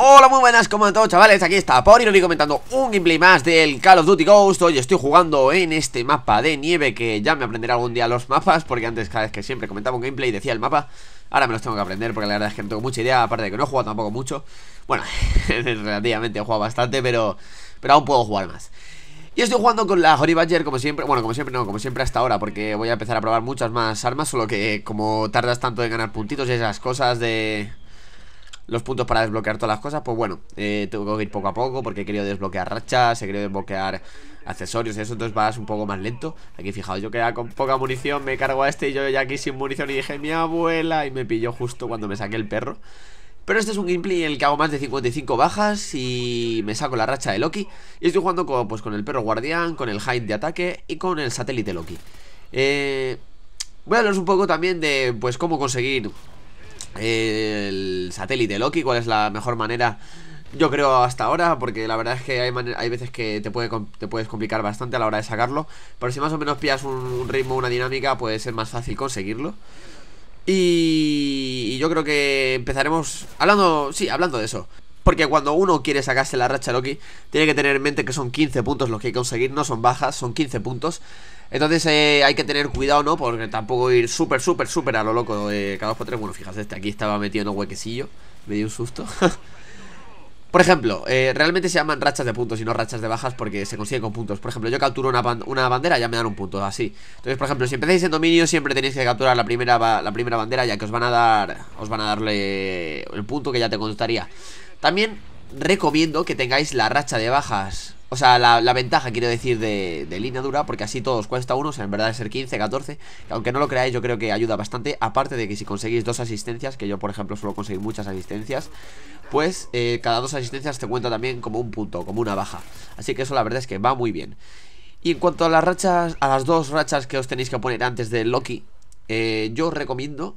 Hola, muy buenas, como todos chavales, aquí está Porinori comentando un gameplay más del Call of Duty Ghost Hoy estoy jugando en este mapa de nieve que ya me aprenderé algún día los mapas Porque antes cada vez que siempre comentaba un gameplay decía el mapa Ahora me los tengo que aprender porque la verdad es que no tengo mucha idea, aparte de que no he jugado tampoco mucho Bueno, relativamente he jugado bastante, pero, pero aún puedo jugar más y estoy jugando con la Hori Badger como siempre Bueno, como siempre no, como siempre hasta ahora Porque voy a empezar a probar muchas más armas Solo que como tardas tanto en ganar puntitos y esas cosas de los puntos para desbloquear todas las cosas, pues bueno, eh, tengo que ir poco a poco porque he querido desbloquear rachas, he querido desbloquear accesorios y eso, entonces vas un poco más lento. Aquí fijaos, yo queda con poca munición, me cargo a este y yo ya aquí sin munición y dije, mi abuela, y me pilló justo cuando me saqué el perro. Pero este es un gameplay en el que hago más de 55 bajas y me saco la racha de Loki. Y estoy jugando con, pues, con el perro guardián, con el Hind de ataque y con el satélite Loki. Eh, voy a hablaros un poco también de pues cómo conseguir el satélite Loki, cuál es la mejor manera yo creo hasta ahora, porque la verdad es que hay, veces que te, te puedes complicar bastante a la hora de sacarlo. Pero si más o menos pillas un, ritmo, una dinámica, puede ser más fácil conseguirlo. Y, y yo creo que empezaremos hablando, sí, hablando de eso. Porque cuando uno quiere sacarse la racha Loki, tiene que tener en mente que son 15 puntos los que hay que conseguir, no son bajas, son 15 puntos. Entonces eh, hay que tener cuidado, ¿no? Porque tampoco ir súper, súper, súper a lo loco de cada dos por tres. Bueno, fíjate, este aquí estaba metiendo huequecillo. Me dio un susto. por ejemplo, eh, realmente se llaman rachas de puntos y no rachas de bajas porque se consigue con puntos. Por ejemplo, yo capturo una, bandera, ya me dan un punto, así. Entonces, por ejemplo, si empezáis en dominio, siempre tenéis que capturar la primera, la primera bandera, ya que os van a dar. Os van a darle el punto que ya te contaría. También recomiendo que tengáis la racha de bajas o sea, la, ventaja, quiero decir, de, línea dura, porque así todos cuesta uno, en verdad es ser 15, 14. Aunque no lo creáis, yo creo que ayuda bastante. Aparte de que si conseguís dos asistencias, que yo, por ejemplo, suelo conseguir muchas asistencias, pues eh, cada dos asistencias te cuenta también como un punto, como una baja. Así que eso la verdad es que va muy bien. Y en cuanto a las rachas, a las dos rachas que os tenéis que poner antes de Loki, eh, yo os recomiendo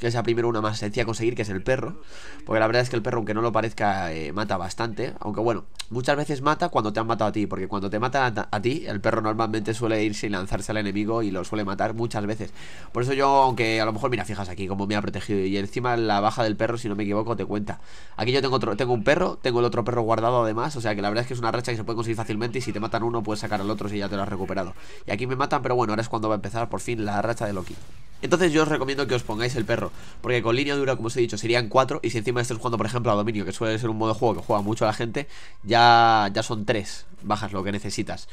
que sea primero una más sencilla a conseguir, que es el perro. Porque la verdad es que el perro, aunque no lo parezca, eh, mata bastante. Aunque bueno, muchas veces mata cuando te han matado a ti. Porque cuando te matan a, ti, el perro normalmente suele irse y lanzarse al enemigo y lo suele matar muchas veces. Por eso yo, aunque a lo mejor, mira, fijas aquí como me ha protegido. Y encima la baja del perro, si no me equivoco, te cuenta. Aquí yo tengo, otro, tengo un perro, tengo el otro perro guardado además. O sea que la verdad es que es una racha que se puede conseguir fácilmente. Y si te matan uno, puedes sacar al otro si ya te lo has recuperado. Y aquí me matan, pero bueno, ahora es cuando va a empezar por fin la racha de Loki. Entonces yo os recomiendo que os pongáis el perro, porque con línea dura, como os he dicho, serían 4 y si encima estás jugando, por ejemplo, a dominio, que suele ser un modo de juego que juega mucho a la gente, ya, ya son 3 bajas lo que necesitas.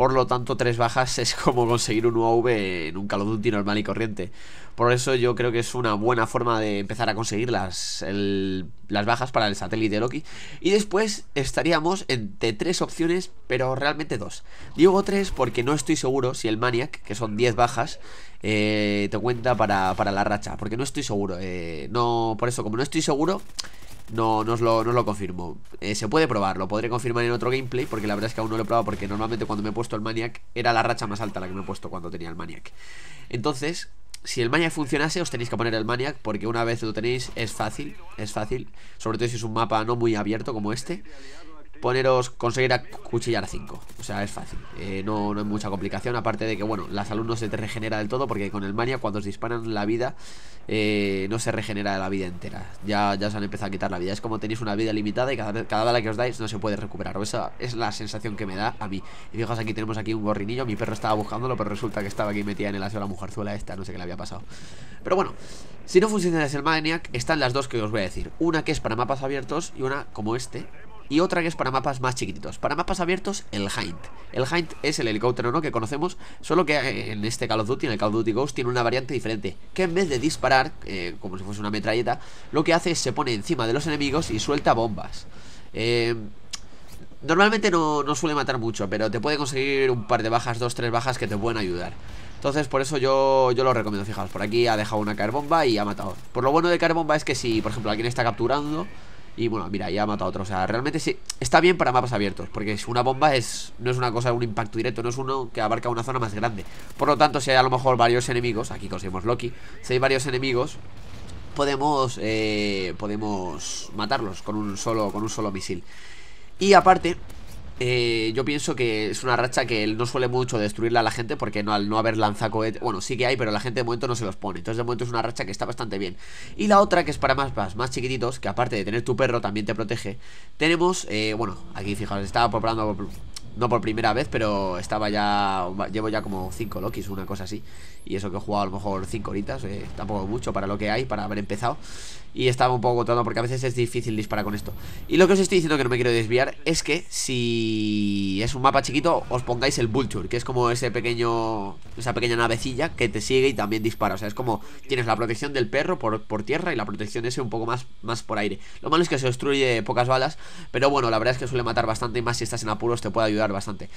Por lo tanto, tres bajas es como conseguir un UAV en un Call Duty normal y corriente. Por eso yo creo que es una buena forma de empezar a conseguir las, las bajas para el satélite Loki. Y después estaríamos entre tres opciones, pero realmente dos. Digo tres porque no estoy seguro si el Maniac, que son diez bajas, eh, te cuenta para, la racha. Porque no estoy seguro. Eh, no, por eso, como no estoy seguro, no, no os lo, confirmo eh, Se puede probar, lo podré confirmar en otro gameplay Porque la verdad es que aún no lo he probado Porque normalmente cuando me he puesto el Maniac Era la racha más alta la que me he puesto cuando tenía el Maniac Entonces, si el Maniac funcionase Os tenéis que poner el Maniac Porque una vez lo tenéis es fácil Es fácil, sobre todo si es un mapa no muy abierto como este poneros, conseguir cuchillar a 5 O sea, es fácil, eh, no, no hay mucha complicación Aparte de que, bueno, la salud no se te regenera del todo Porque con el mania, cuando os disparan la vida eh, No se regenera la vida entera ya, ya os han empezado a quitar la vida Es como tenéis una vida limitada y cada, cada bala que os dais No se puede recuperar, o esa es la sensación que me da A mí, y fijaos aquí tenemos aquí un gorrinillo Mi perro estaba buscándolo, pero resulta que estaba aquí metida En el aseo la mujerzuela esta, no sé qué le había pasado Pero bueno, si no funciona el Maniac, están las dos que os voy a decir. Una que es para mapas abiertos y una como este, y otra que es para mapas más chiquititos. Para mapas abiertos, el Hind. El Hind es el helicóptero, ¿no? Que conocemos, solo que eh, en este Call of Duty, en el Call of Duty Ghost, tiene una variante diferente. Que en vez de disparar, eh, como si fuese una metralleta, lo que hace es se pone encima de los enemigos y suelta bombas. Eh, normalmente no, no suele matar mucho, pero te puede conseguir un par de bajas, dos, tres bajas que te pueden ayudar. Entonces por eso yo, yo lo recomiendo, fijaos, por aquí ha dejado una caer bomba y ha matado Por lo bueno de caer bomba es que si por ejemplo alguien está capturando y bueno, mira, ya ha matado a otro. O sea, realmente sí, está bien para mapas abiertos. Porque una bomba es no es una cosa, de un impacto directo, no es uno que abarca una zona más grande. Por lo tanto, si hay a lo mejor varios enemigos, aquí conseguimos Loki, si hay varios enemigos, podemos, eh, podemos matarlos con un solo, con un solo misil. Y aparte, eh, yo pienso que es una racha que él no suele mucho destruirla a la gente porque no, al no haber lanzado cohetes, bueno, sí que hay, pero la gente de momento no se los pone. Entonces de momento es una racha que está bastante bien. Y la otra que es para más, más, chiquititos, que aparte de tener tu perro también te protege, tenemos, eh, bueno, aquí fijaos, estaba preparando no por primera vez, pero estaba ya, llevo ya como 5 Lokis, una cosa así. Y eso que he jugado a lo mejor 5 horitas, eh, tampoco mucho para lo que hay, para haber empezado. Y estaba un poco agotado porque a veces es difícil disparar con esto Y lo que os estoy diciendo que no me quiero desviar Es que si es un mapa chiquito Os pongáis el Vulture Que es como ese pequeño esa pequeña navecilla que te sigue y también dispara O sea, es como tienes la protección del perro por, tierra Y la protección ese un poco más, más por aire Lo malo es que se destruye pocas balas Pero bueno, la verdad es que suele matar bastante Y más si estás en apuros te puede ayudar bastante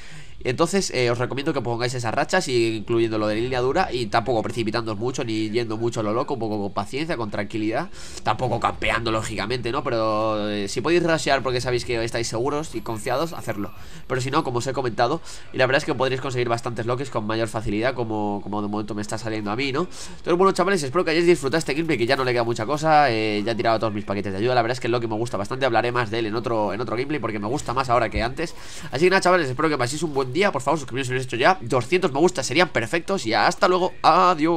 Entonces eh, os recomiendo que pongáis esas rachas Incluyendo lo de línea dura Y tampoco precipitándoos mucho ni yendo mucho a lo loco Un poco con paciencia, con tranquilidad Tampoco campeando, lógicamente, ¿no? Pero eh, si podéis rasear porque sabéis que estáis seguros y confiados, hacerlo. Pero si no, como os he comentado, y la verdad es que podréis conseguir bastantes loques con mayor facilidad, como, como de momento me está saliendo a mí, ¿no? Entonces, bueno, chavales, espero que hayáis disfrutado este gameplay, que ya no le queda mucha cosa. Eh, ya he tirado todos mis paquetes de ayuda. La verdad es que el lo que me gusta bastante. Hablaré más de él en otro, en otro gameplay porque me gusta más ahora que antes. Así que nada, chavales, espero que paséis un buen día. Por favor, suscribiros si lo habéis hecho ya. 200 me gusta serían perfectos. Y hasta luego. Adiós.